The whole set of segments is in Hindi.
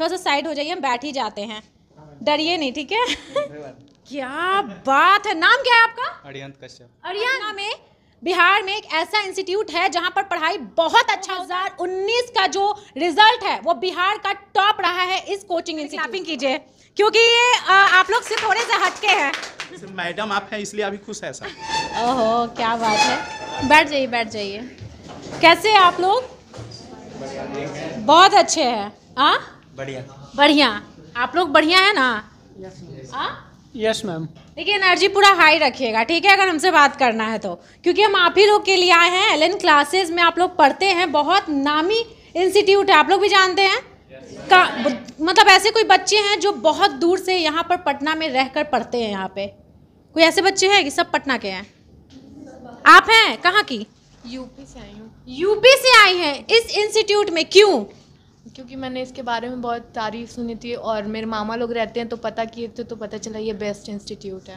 थोड़ा सा साइड हो जाइए हम बैठ ही जाते हैं डरिए नहीं ठीक है क्या बात है नाम क्या है आपका अरियंत कश्यप अरियंत में बिहार में एक ऐसा इंस्टीट्यूट है जहां पर पढ़ाई बहुत अच्छा 2019 का जो रिजल्ट है वो बिहार का टॉप रहा है इस कोचिंग इंस्टीट्यूट कीजिए क्योंकि ये आ, आप लोग से थोड़े से हटके हैं मैडम आप हैं इसलिए अभी खुश है सर ओहो क्या बात है बैठ जाइए बैठ जाइए कैसे आप लोग बहुत अच्छे हैं हाँ बढ़िया बढ़िया आप लोग बढ़िया है ना यस मैम हाँ? देखिए एनर्जी पूरा हाई रखिएगा ठीक है अगर हमसे बात करना है तो क्योंकि हम आप ही लोग के लिए आए हैं एल क्लासेज में आप लोग पढ़ते हैं बहुत नामी इंस्टीट्यूट है आप लोग भी जानते हैं का मतलब ऐसे कोई बच्चे हैं जो बहुत दूर से यहाँ पर पटना में रहकर पढ़ते हैं यहाँ पे कोई ऐसे बच्चे हैं कि सब पटना के हैं आप हैं कहाँ की यूपी से आई हूँ यूपी से आई हैं इस इंस्टीट्यूट में क्यों क्योंकि मैंने इसके बारे में बहुत तारीफ़ सुनी थी और मेरे मामा लोग रहते हैं तो पता किए थे तो पता चला ये बेस्ट इंस्टीट्यूट है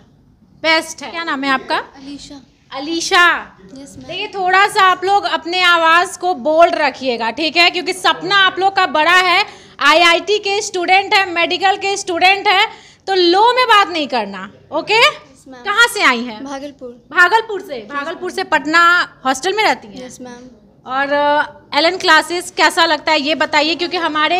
बेस्ट है क्या नाम है आपका अलीशा अलीशा yes, देखिए थोड़ा सा आप लोग अपने आवाज़ को बोल्ड रखिएगा ठीक है क्योंकि सपना आप लोग का बड़ा है आईआईटी के स्टूडेंट है मेडिकल के स्टूडेंट है तो लो में बात नहीं करना ओके yes, कहाँ से आई है भागलपुर भागलपुर से भागलपुर से पटना हॉस्टल में रहती है yes, और एलन क्लासेस कैसा लगता है ये बताइए क्योंकि हमारे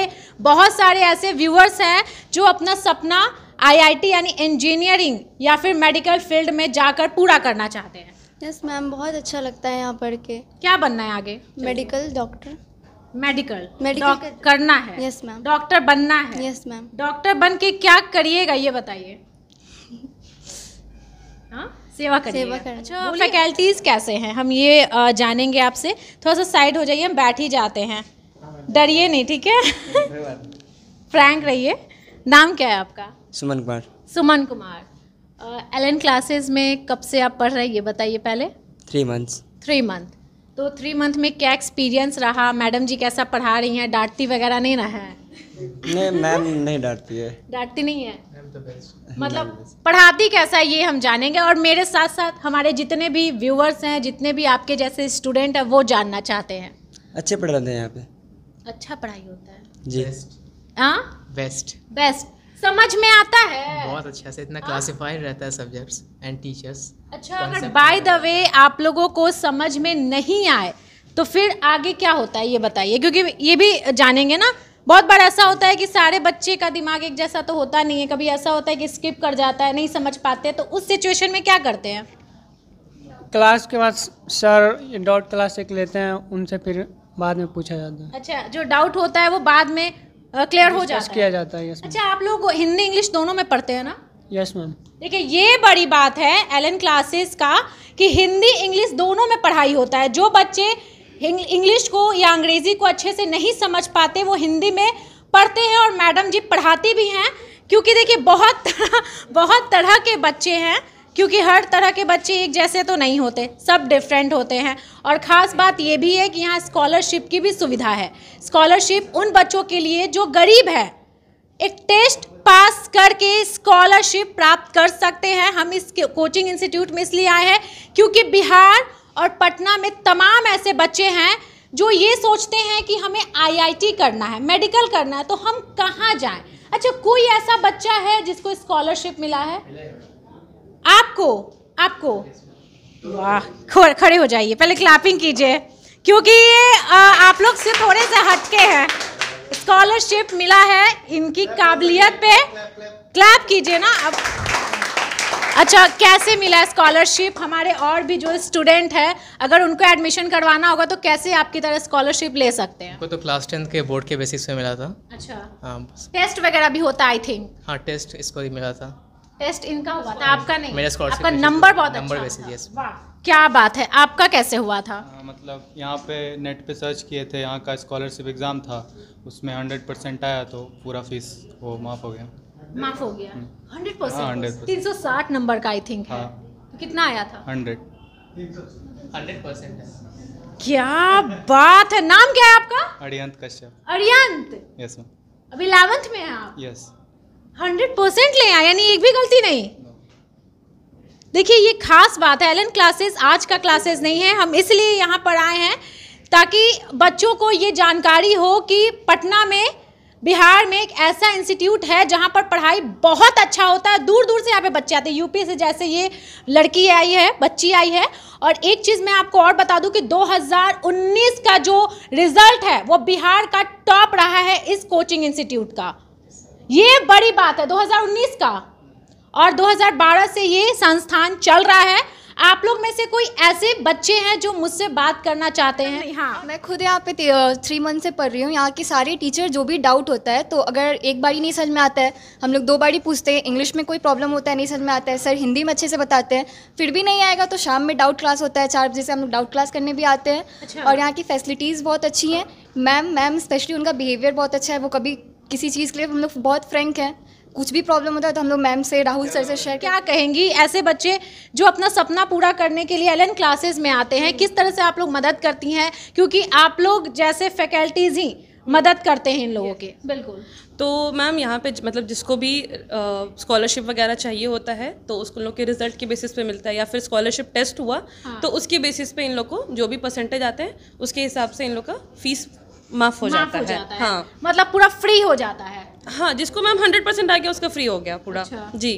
बहुत सारे ऐसे व्यूअर्स हैं जो अपना सपना आईआईटी यानी इंजीनियरिंग या फिर मेडिकल फील्ड में जाकर पूरा करना चाहते हैं यस yes, मैम बहुत अच्छा लगता है यहाँ पढ़ के क्या बनना है आगे मेडिकल डॉक्टर मेडिकल मेडिकल करना है यस मैम डॉक्टर बनना है यस मैम डॉक्टर बन के क्या करिएगा ये बताइए हाँ सेवा कर। अच्छा फैकल्टीज़ कैसे हैं हम ये जानेंगे आपसे थोड़ा सा साइड हो जाइए हम बैठ ही जाते हैं डरिए नहीं ठीक है फ्रैंक रहिए नाम क्या है आपका Suman Kumar Suman Kumar L N classes में कब से आप पढ़ रहे हैं ये बताइए पहले थ्री मंथ्स थ्री मंथ तो थ्री मंथ में क्या एक्सपीरियंस रहा मैडम जी कैसा पढ़ा रही हैं डांटती वगैरह नहीं रहा है नहीं मैम नहीं डांटती है डांटती नहीं है तो मतलब पढ़ाती कैसा है ये हम जानेंगे और मेरे साथ साथ हमारे जितने भी व्यूअर्स हैं जितने भी आपके जैसे स्टूडेंट हैं वो जानना चाहते हैं अच्छे पढ़ाते हैं यहाँ पे अच्छा पढ़ाई होता है जी बेस्ट बेस्ट हाँ? समझ में आता है बहुत अच्छा से इतना क्लासिफाइड रहता है सब्जेक्ट्स एंड टीचर्स अच्छा अगर बाय द वे आप लोगों को समझ में नहीं आए तो फिर आगे क्या होता है ये बताइए क्योंकि ये भी जानेंगे ना बहुत बार ऐसा होता है कि सारे बच्चे का दिमाग एक जैसा तो होता नहीं है कभी ऐसा होता है कि स्किप कर जाता है नहीं समझ पाते तो उस सिचुएशन में क्या करते हैं क्लास के बाद सर डॉट क्लास एक लेते हैं उनसे फिर बाद में पूछा जाता है अच्छा जो डाउट होता है वो बाद में क्लियर हो जाता किया जाता है अच्छा आप लोग हिंदी इंग्लिश दोनों में पढ़ते हैं ना यस मैम देखिए ये बड़ी बात है एल क्लासेस का कि हिंदी इंग्लिश दोनों में पढ़ाई होता है जो बच्चे इंग्लिश को या अंग्रेज़ी को अच्छे से नहीं समझ पाते वो हिंदी में पढ़ते हैं और मैडम जी पढ़ाती भी हैं क्योंकि देखिए बहुत तरह बहुत तरह के बच्चे हैं क्योंकि हर तरह के बच्चे एक जैसे तो नहीं होते सब डिफरेंट होते हैं और ख़ास बात यह भी है कि यहाँ स्कॉलरशिप की भी सुविधा है स्कॉलरशिप उन बच्चों के लिए जो गरीब है एक टेस्ट पास करके स्कॉलरशिप प्राप्त कर सकते हैं हम इस कोचिंग इंस्टीट्यूट में इसलिए आए हैं क्योंकि बिहार और पटना में तमाम ऐसे बच्चे हैं जो ये सोचते हैं कि हमें आईआईटी करना है मेडिकल करना है तो हम कहाँ जाएं अच्छा कोई ऐसा बच्चा है जिसको स्कॉलरशिप मिला है आपको आपको वाह खड़े हो जाइए पहले क्लैपिंग कीजिए क्योंकि ये आ, आप लोग से थोड़े से हटके हैं स्कॉलरशिप मिला है इनकी काबिलियत पे क्लैप कीजिए ना अब अच्छा कैसे मिला स्कॉलरशिप हमारे और भी जो स्टूडेंट है अगर उनको एडमिशन करवाना होगा तो कैसे आपकी तरह स्कॉलरशिप ले सकते हैं तो क्लास टेंथ के बोर्ड के बेसिस पे मिला था अच्छा टेस्ट हाँ, वगैरह भी होता आई थिंक हाँ टेस्ट इसको भी मिला था टेस्ट इनका हुआ था आपका नहीं मेरा स्कोर आपका नंबर बहुत नंबर अच्छा यस क्या बात है आपका कैसे हुआ था आ, हाँ, मतलब यहाँ पे नेट पे सर्च किए थे यहाँ का स्कॉलरशिप एग्ज़ाम था उसमें हंड्रेड परसेंट आया तो पूरा फीस वो माफ़ हो गया माफ़ हो गया हंड्रेड हम्म। परसेंट हाँ, तीन सौ साठ नंबर का आई थिंक हाँ तो कितना आया था हंड्रेड हंड्रेड परसेंट क्या बात है नाम क्या है आपका अरियंत कश्यप अरियंत यस मैम अभी इलेवंथ में है आप यस yes. हंड्रेड परसेंट ले आए यानी एक भी गलती नहीं देखिए ये खास बात है एलन क्लासेस आज का क्लासेस नहीं है हम इसलिए यहाँ पर आए हैं ताकि बच्चों को ये जानकारी हो कि पटना में बिहार में एक ऐसा इंस्टीट्यूट है जहाँ पर पढ़ाई बहुत अच्छा होता है दूर दूर से यहाँ पे बच्चे आते हैं यूपी से जैसे ये लड़की आई है बच्ची आई है और एक चीज़ मैं आपको और बता दूँ कि 2019 का जो रिजल्ट है वो बिहार का टॉप रहा है इस कोचिंग इंस्टीट्यूट का ये बड़ी बात है 2019 का और 2012 से ये संस्थान चल रहा है आप लोग में से कोई ऐसे बच्चे हैं जो मुझसे बात करना चाहते हैं हाँ मैं खुद यहाँ पे थ्री मंथ से पढ़ रही हूँ यहाँ के सारे टीचर जो भी डाउट होता है तो अगर एक बार ही नहीं समझ में आता है हम लोग दो बार ही पूछते हैं इंग्लिश में कोई प्रॉब्लम होता है नहीं समझ में आता है सर हिंदी में अच्छे से बताते हैं फिर भी नहीं आएगा तो शाम में डाउट क्लास होता है चार बजे से हम लोग डाउट क्लास करने भी आते हैं अच्छा। और यहाँ की फैसिलिटीज़ बहुत अच्छी हैं मैम मैम स्पेशली उनका बिहेवियर बहुत अच्छा है वो कभी किसी चीज़ के लिए हम लोग बहुत फ्रेंक हैं कुछ भी प्रॉब्लम होता है तो हम लोग मैम से राहुल सर से शेयर क्या कहेंगी ऐसे बच्चे जो अपना सपना पूरा करने के लिए एल क्लासेस में आते हैं किस तरह से आप लोग मदद करती हैं क्योंकि आप लोग जैसे फैकल्टीज़ ही मदद करते हैं इन लोगों के बिल्कुल तो मैम यहाँ पे मतलब जिसको भी स्कॉलरशिप वगैरह चाहिए होता है तो उसको लोग के रिजल्ट के बेसिस पे मिलता है या फिर स्कॉलरशिप टेस्ट हुआ हाँ। तो उसके बेसिस पे इन लोग को जो भी परसेंटेज आते हैं उसके हिसाब से इन लोग का फीस माफ हो जाता, जाता है, है। हाँ मतलब पूरा फ्री हो जाता है हाँ जिसको मैम हंड्रेड परसेंट आ गया उसका फ्री हो गया पूरा अच्छा। जी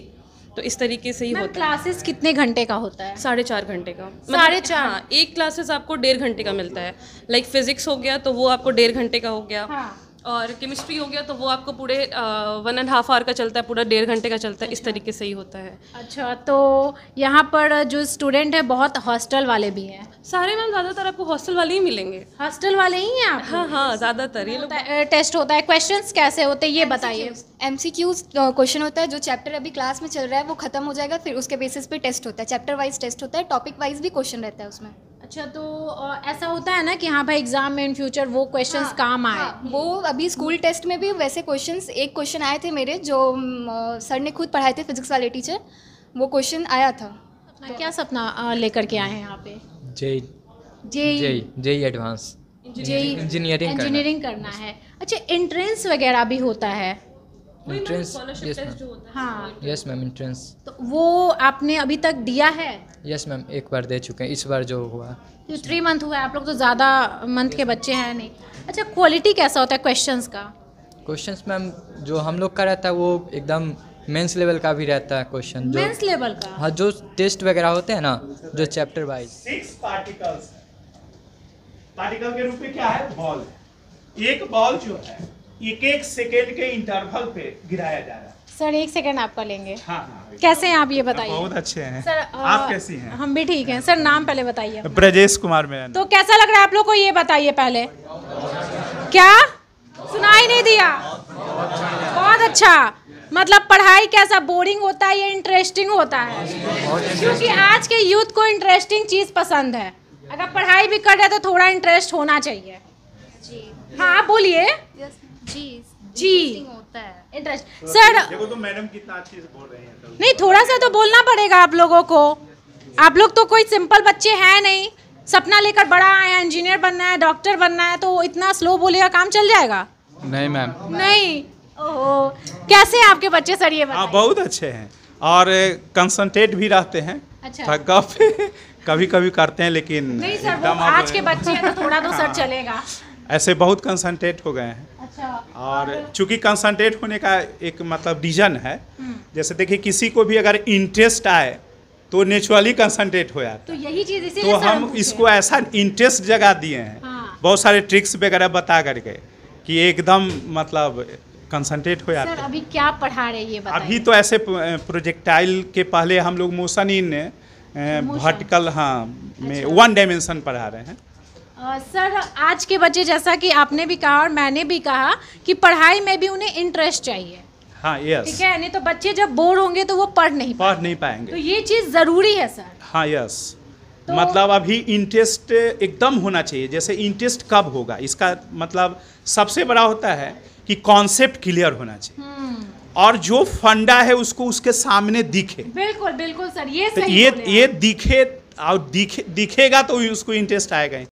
तो इस तरीके से ही होता क्लासेस कितने घंटे का होता है साढ़े चार घंटे का मतलब साढ़े चार हाँ, एक क्लासेस आपको डेढ़ घंटे का मिलता है लाइक फिजिक्स हो गया तो वो आपको डेढ़ घंटे का हो गया हाँ। और केमिस्ट्री हो गया तो वो आपको पूरे वन एंड हाफ आवर का चलता है पूरा डेढ़ घंटे का चलता है इस तरीके से ही होता है अच्छा तो यहाँ पर जो स्टूडेंट है बहुत हॉस्टल वाले भी हैं सारे मैम ज़्यादातर आपको हॉस्टल वाले ही मिलेंगे हॉस्टल वाले ही हैं आप हाँ हाँ ज़्यादातर ये लोग टेस्ट होता है क्वेश्चन कैसे होते हैं ये बताइए एम सी क्यूज क्वेश्चन होता है जो चैप्टर अभी क्लास में चल रहा है वो खत्म हो जाएगा फिर उसके बेसिस पे टेस्ट होता है चैप्टर वाइज टेस्ट होता है टॉपिक वाइज भी क्वेश्चन रहता है उसमें अच्छा तो ऐसा होता है ना कि हाँ भाई एग्जाम में इन फ्यूचर वो क्वेश्चंस हाँ, काम आए हाँ, वो अभी स्कूल टेस्ट में भी वैसे क्वेश्चंस एक क्वेश्चन आए थे मेरे जो सर ने खुद पढ़ाए थे फिजिक्स वाले टीचर वो क्वेश्चन आया था तो, क्या सपना लेकर के आए हैं यहाँ पे जेई इंजीनियरिंग इंजीनियरिंग करना है अच्छा एंट्रेंस वगैरह भी होता है इंट्रेंस यस मैम हाँ यस मैम इंट्रेंस तो वो आपने अभी तक दिया है यस मैम एक बार दे चुके हैं इस बार जो हुआ तो थ्री मंथ हुआ है आप लोग तो ज़्यादा मंथ के बच्चे हैं नहीं अच्छा क्वालिटी कैसा होता है क्वेश्चन का क्वेश्चन मैम जो हम लोग का रहता है वो एकदम मेंस लेवल का भी रहता है क्वेश्चन जो मेंस लेवल का हाँ जो टेस्ट वगैरह होते हैं ना जो chapter wise six particles particle के रूप में क्या है बॉल एक बॉल जो है एक एक सेकेंड के इंटरवल पे गिराया जा रहा है सर एक सेकंड आपका लेंगे हाँ, हाँ, कैसे हैं आप ये बताइए बहुत अच्छे हैं सर आ, आप कैसी हैं हम भी ठीक हैं सर नाम पहले बताइए ब्रजेश कुमार मेरा तो कैसा लग रहा है आप लोग को ये बताइए पहले क्या सुनाई नहीं दिया बहुत अच्छा मतलब पढ़ाई कैसा बोरिंग होता है या इंटरेस्टिंग होता है क्योंकि आज के यूथ को इंटरेस्टिंग चीज़ पसंद है अगर पढ़ाई भी कर रहे तो थोड़ा इंटरेस्ट होना चाहिए हाँ बोलिए तो तो नहीं थोड़ा सा तो बोलना पड़ेगा आप लोगों को आप लोग तो कोई सिंपल बच्चे हैं नहीं सपना लेकर बड़ा आया इंजीनियर बनना है डॉक्टर बनना है तो इतना स्लो बोलेगा काम चल जाएगा नहीं मैम नहीं कैसे हैं आपके बच्चे सर ये आप हाँ, बहुत अच्छे हैं और कंसंट्रेट भी रहते हैं अच्छा कभी कभी करते हैं लेकिन नहीं सर वो आज के बच्चे हैं तो थोड़ा तो सर हाँ। चलेगा ऐसे बहुत कंसनट्रेट हो गए हैं अच्छा, और चूंकि कंसनट्रेट होने का एक मतलब रीजन है हम्म। जैसे देखिए किसी को भी अगर इंटरेस्ट आए तो नेचुरली कंसनट्रेट हो जाता तो यही चीज तो हम इसको ऐसा इंटरेस्ट जगा दिए हैं हाँ। बहुत सारे ट्रिक्स वगैरह बता करके कि एकदम मतलब कंसनट्रेट हो जाता है अभी क्या पढ़ा रहे ये अभी तो ऐसे प्रोजेक्टाइल के पहले हम लोग मोशन इन वर्टिकल हाँ अच्छा। में वन डायमेंशन पढ़ा रहे हैं सर आज के बच्चे जैसा कि आपने भी कहा और मैंने भी कहा कि पढ़ाई में भी उन्हें इंटरेस्ट चाहिए हाँ यस ठीक है नहीं तो बच्चे जब बोर होंगे तो वो पढ़ नहीं पढ़ नहीं पाएंगे तो ये चीज़ ज़रूरी है सर हाँ यस तो मतलब अभी इंटरेस्ट एकदम होना चाहिए जैसे इंटरेस्ट कब होगा इसका मतलब सबसे बड़ा होता है कि कॉन्सेप्ट क्लियर होना चाहिए हम्म। और जो फंडा है उसको उसके सामने दिखे बिल्कुल बिल्कुल सर ये तो सही ये ये दिखे और दिखे दिखेगा तो उसको इंटरेस्ट आएगा